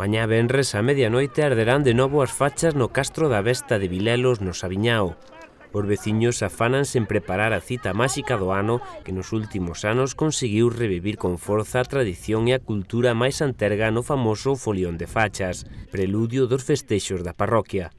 Mañá venres a medianoite arderán de novo as fachas no castro da Vesta de Vilelos no Sabiñao. Os veciños afanan en preparar a cita máxica do ano que nos últimos anos conseguiu revivir con forza a tradición e a cultura máis anterga no famoso folión de fachas, preludio dos festexos da parroquia.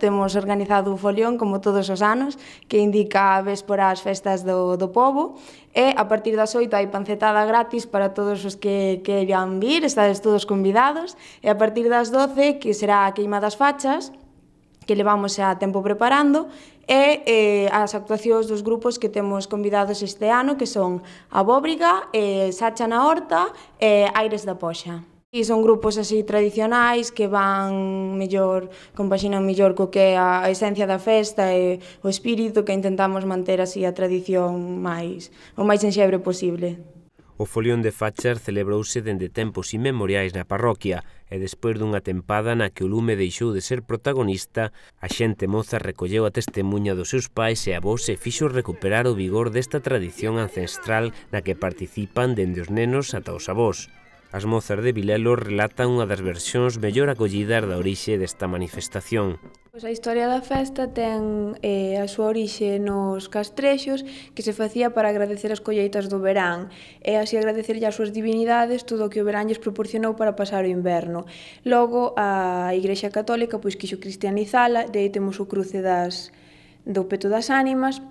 Temos organizado un folión como todos os anos que indica a véspora as festas do, do povo e a partir das oito hai pancetada gratis para todos os que queiran vir, estades todos convidados e a partir das doce que será a queima das fachas que levamos xa tempo preparando e eh, as actuacións dos grupos que temos convidados este ano que son a Bóbriga, eh, Sacha na Horta e Aires da Poxa. E son grupos así tradicionais que van mellor, compaxinan mellor co que é a esencia da festa e o espírito que intentamos manter así a tradición máis o máis enxebre posible. O folión de Facher celebrouse dende tempos inmemoriais na parroquia e despois dunha tempada na que o lume deixou de ser protagonista, a xente moza recolleu a testemunha dos seus pais e avós e fixo recuperar o vigor desta tradición ancestral na que participan dende os nenos ata os avós. As mozas de Vilelo relatan unha das versións mellor acollidas da orixe desta manifestación. Pois a historia da festa ten eh, a súa orixe nos castrexos que se facía para agradecer as colleitas do verán e así agradecerlle as súas divinidades todo o que o verán lles proporcionou para pasar o inverno. Logo a Igrexa Católica pois quixo cristianizala, de aí temos o cruce das, do peto das ánimas,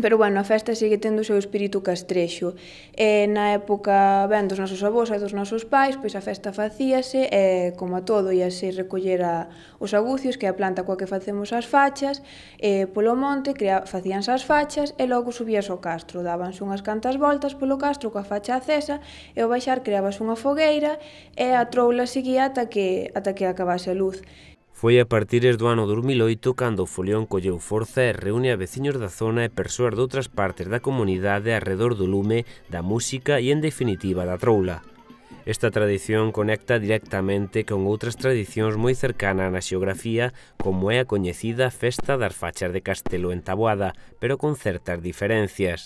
Pero bueno, a festa segue tendo o seu espírito castrexo. E na época, ben, dos nosos avós e dos nosos pais, pois a festa facíase e, como a todo, ia recoller a, os agucios, que é a planta coa que facemos as fachas, e polo monte crea, facíanse as fachas e logo subías o castro. Dábanse unhas cantas voltas polo castro coa facha acesa e ao baixar creabas unha fogueira e a troula seguía ata que, ata que acabase a luz. Foi a partires do ano 2008 cando o folión colleu forza e reúne a veciños da zona e persoas de outras partes da comunidade arredor do lume, da música e, en definitiva, da troula. Esta tradición conecta directamente con outras tradicións moi cercanas na xeografía, como é a coñecida Festa das Fachas de Castelo en Taboada, pero con certas diferencias.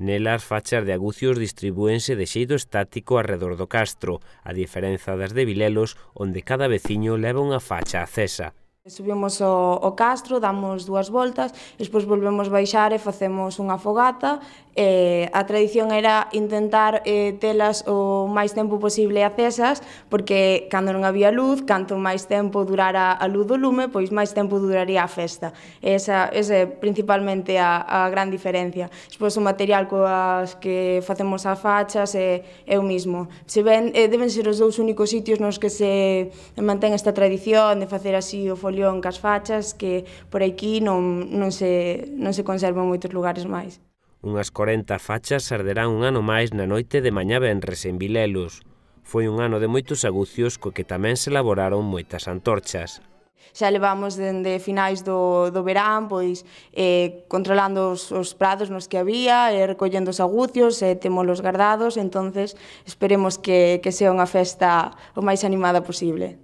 Nelas fachas de agucios distribúense de xeito estático arredor do castro, a diferenza das de Vilelos, onde cada veciño leva unha facha acesa. Subimos o, castro, damos dúas voltas, despois volvemos baixar e facemos unha fogata Eh, a tradición era intentar eh, telas o máis tempo posible acesas, porque cando non había luz, canto máis tempo durara a luz do lume, pois máis tempo duraría a festa. Esa, esa é principalmente a, a gran diferencia. Despois o material coas que facemos as fachas é, é o mismo. Se ven, eh, deben ser os dous únicos sitios nos que se mantén esta tradición de facer así o folión cas fachas, que por aquí non, non, se, non se conserva en moitos lugares máis. Unhas 40 fachas arderán un ano máis na noite de mañá ben en Vilelos. Foi un ano de moitos agucios co que tamén se elaboraron moitas antorchas. Xa levamos dende finais do, do verán, pois eh, controlando os, os prados nos que había, e eh, recollendo os agucios, e eh, temolos gardados, entonces esperemos que, que sea unha festa o máis animada posible.